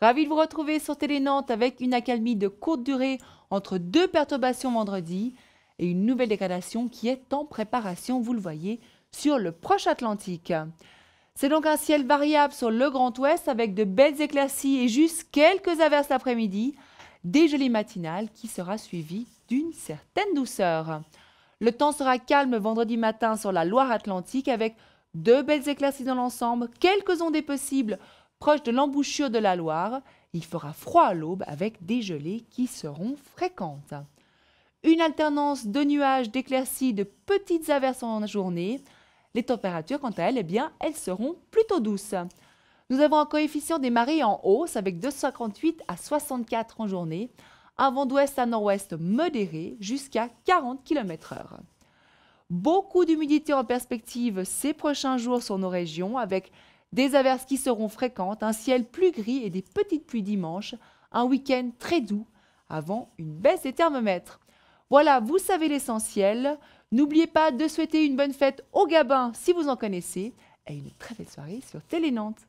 Ravi de vous retrouver sur Télé Nantes avec une accalmie de courte durée entre deux perturbations vendredi et une nouvelle dégradation qui est en préparation, vous le voyez, sur le proche Atlantique. C'est donc un ciel variable sur le Grand Ouest avec de belles éclaircies et juste quelques averses l'après-midi, des jolies matinales qui sera suivie d'une certaine douceur. Le temps sera calme vendredi matin sur la Loire-Atlantique avec de belles éclaircies dans l'ensemble, quelques ondées possibles Proche de l'embouchure de la Loire, il fera froid à l'aube avec des gelées qui seront fréquentes. Une alternance de nuages, d'éclaircies, de petites averses en journée. Les températures, quant à elles, eh bien, elles seront plutôt douces. Nous avons un coefficient des marées en hausse avec 258 à 64 en journée, un vent d'ouest à nord-ouest modéré jusqu'à 40 km/h. Beaucoup d'humidité en perspective ces prochains jours sur nos régions avec des averses qui seront fréquentes, un ciel plus gris et des petites pluies dimanche, un week-end très doux avant une baisse des thermomètres. Voilà, vous savez l'essentiel. N'oubliez pas de souhaiter une bonne fête aux Gabin si vous en connaissez et une très belle soirée sur Télé Nantes.